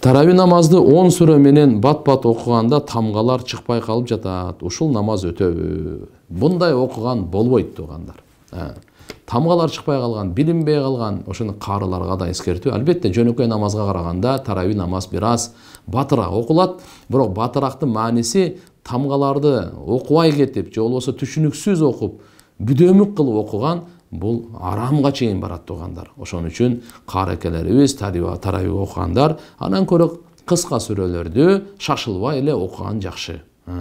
Тарави намазды 10 сүрө менен бат бат оқығанда тамгалар чыкпай калып жатат ушул намаз өтө мындай окуган болбойт туугандар ә, Тамғалар шықпай қалған, билинбей қалған ошону карыларга да эскертүү албетте жөнөкөй намазга караганда тарави намаз бир аз батыраак окулат бирок батыраактын мааниси тамгаларды окубай кетип же болбосо түшүнүксүз окуп бүдөмүк кылып окуган Бұл арамға чейін барат туугандар ошон үчүн каракелерибиз тараби окугандар анан көрө кыска сүрөлөрдү шашылбай эле окуган жакшы э,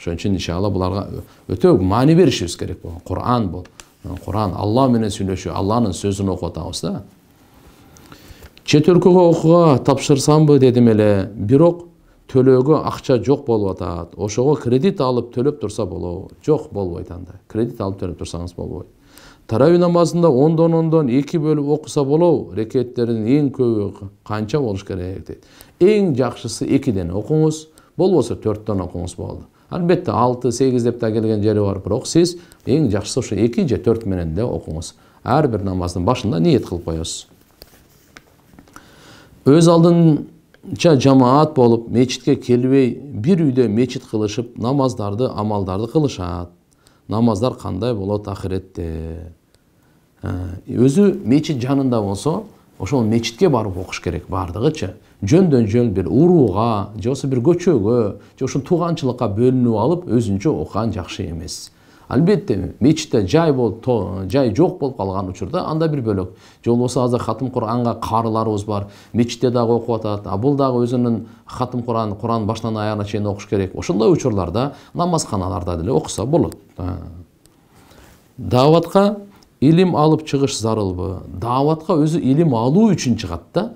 ошон үчүн иншалла буларга өтө маани беришибиз керек бул куран бул куран алла менен сүйлөшүү алланын сөзүн окуп атабыз да чет өлкөгө окууга тапшырсамбы дедим эле бирок төлөөгө акча жок болуп атат ошого кредит алып төлөп турса болобу жок болбойт анда кредит алып төлөп турсаңыз болбойт тарауи намазында ондон ондон эки бөлүп окуса болобу рекеттердин эң көбү канча болуш керек дейт эң жакшысы экиден окуңуз болбосо төрттөн окуңуз болду албетте алты сегиз деп да келген жери бар бирок сиз эң жакшысы ушу эки же төрт менен да окуңуз ар бир намаздын башында ниет кылып коесуз өз алдынча жамаат болуп мечитке келбей бир үйдө мечит кылышып намаздарды амалдарды кылышат намаздар қандай болады ақыретте ә, өзі мешіт жанында болса ошол мечитке барып окуш керек баардыгычы жөндөн жөн бир урууга же болбосо бир көчөгө же ошол тууганчылыкка бөлүнүп алып өзүнчө окуган жакшы эмес албетте мечитте жай болуп жай жок болуп калган учурда анда бир бөлөк же болбосо азыр хатым куранга каарыларыбыз бар мечитте дагы окуп атат а бул дагы өзүнүн хатым куран куран башынан аягына чейин окуш керек ошондой учурларда намазканаларда деле окуса болот дааватка илим алып чыгыш зарылбы дааватка өзү илим алуу үчүн чыгат да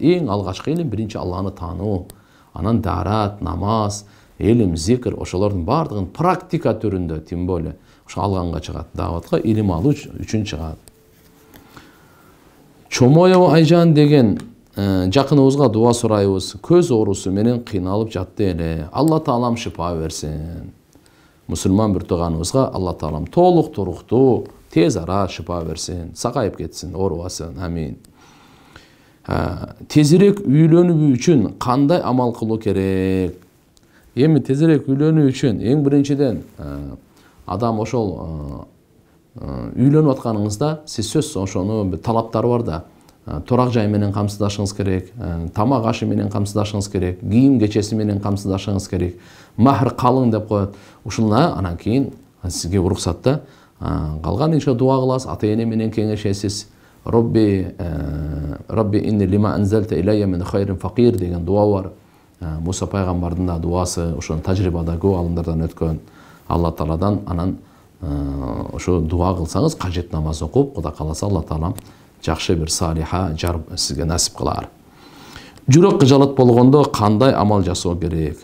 эң алгачкы илим биринчи алланы таануу анан даарат намаз ілім зикр ошолордун баардыгын практика түрүндө тем более ошо алганга чыгат дааватка илим алуу үчүн чыгат чомоева айжан деген жакыныбызга дуба сурайбыз көз оорусу менен кыйналып жатты эле алла таалам шыпа берсин мусулман бир тууганыбызга алла таалам толук туруктуу тез ара шыпа берсин сакайып кетсин оорубасын амин тезирээк үйлөнүү үчүн кандай амал кылуу керек эми тезирээк үйлөнүү үчүн эң биринчиден адам ошол үйлөнүп атканыңызда сиз сөзсүз ошону талаптары бар да турак жай менен камсыздашыңыз керек тамак ашы менен камсыздашыңыз керек кийим кечеси менен камсыздашыңыз керек махр қалың деп коет ушуна анан кийин сизге уруксат да калган еще дуа кыласыз ата эне менен кеңешесиз робби робби инни деген дуа бар муса пайғамбардың да дуасы ошо тажрибада көп алымдардан өткөн алла тааладан анан ошо дуа кылсаңыз кажет намаз окуп кудай кааласа алла таалам жакшы бир салиха жар сизге насип кылар жүрөк кыжалат болгондо кандай амал жасоо керек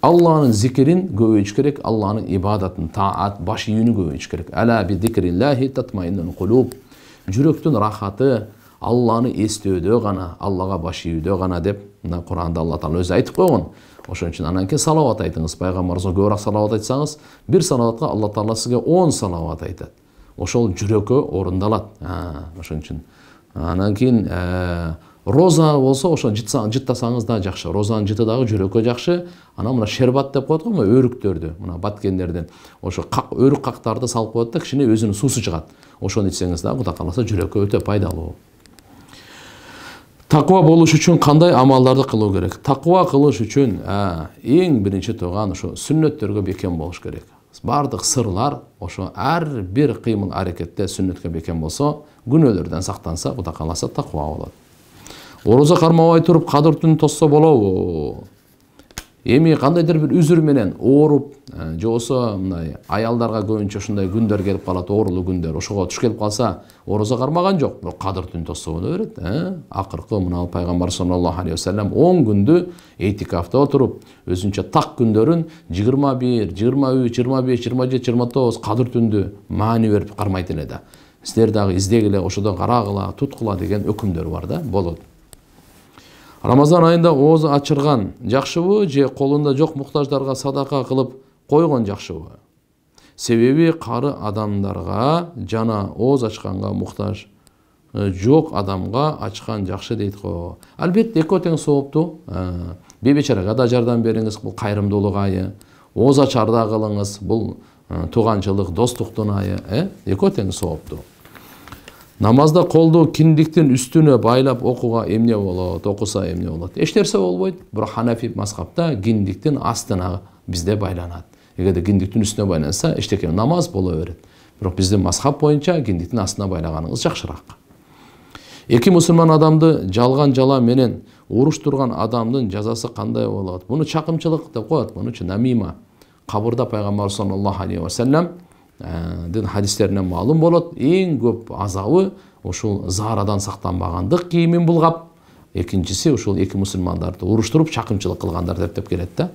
алланын зикирин көбөйтүш керек алланын ибадатын таат баш ийүүнү көбөйтүш керек жүрөктүн рахаты алланы эстөөдө гана аллага баш ийүүдө гана деп мына куранда алла таала өзү айтып койгон ошон үчүн анан кийин салават айтыңыз пайгамбарыбызга көбүрөөк салават айтсаңыз бир салаватка алла таала сизге он салават айтат ошол жүрөккө орундалат ошон үчүн анан кийин э, роза болсо ошону жыттасаңыз дагы жакшы розанын жыты дагы жүрөккө жакшы анан мына шербат деп коет го мына өрүктөрдү мына баткендерден ошо өрүк кактарды салып коет да кичине өзүнүн суусу чыгат ошону ичсеңиз дагы кудай кааласа жүрөккө өтө пайдалуу Тақуа болуш үчүн кандай амалдарды кылуу керек Тақуа кылыш үчүн эң биринчи турган ушу сүннөттөргө бекем болуш керек баардык сырлар ошо ар бир кыймыл аракетте сүннөткө бекем болсо күнөөлөрдөн сактанса кудай кааласа тақуа болот орозо кармабай туруп кадыр түнү тосо болобу эми кандайдыр бир үзүр менен ооруп э, же болбосо мындай аялдарга көбүнчө ушундай күндөр келип калат оорулуу күндөр ошого туш келип калса орозо кармаган жок бирок кадыр түн тосо боло берет э? акыркы мына пайгамбар саллаллаху алейхи вассалам он күндү этикафта отуруп өзүнчө так күндөрүн жыйырма бир жыйырма үч жыйырма беш жыйырма жети жыйырма тогуз кадыр түндү маани берип кармайт эле да силер дагы издегиле ошодон карагыла туткула деген өкүмдөр бар да болот рамазан айында оозу ачырган жакшыбы же колунда жок муктаждарга садака кылып койгон жакшыбы себеби кары адамдарга жана ооз ачканга муктаж жоқ адамға ачкан жакшы дейді го албетте экөө тең сооптуу бейбечарага да жардам бериңиз бул кайрымдуулук айы ооз ачарда кылыңыз бул туганчылык достуктун айы э экөө тең намазда қолды киндиктин үстіне байлап оқуға эмне болот оқыса эмне болот эч нерсе болбойт бирок ханафи мазхабта киндиктин астына бизде байланат эгерде киндиктин үстүнө байланса эчтеке намаз боло берет бирок биздин мазхаб боюнча киндиктин астына байлаганыңыз жакшыраак эки мусулман адамды жалган жала менен уруш турган адамдын жазасы кандай болот буну чакымчылык деп коет муну намима кабырда пайгамбарыбыз саллаллаху алейхи вассалам Ә, дін хадистерінен маалым болады, ең көп азауы ошол Зарадан сақтанбағандық кийимин бұлғап, екіншісі ошол екі мұсылмандарды ұрыштырып шақымшылық қылғандар деп келеді келет да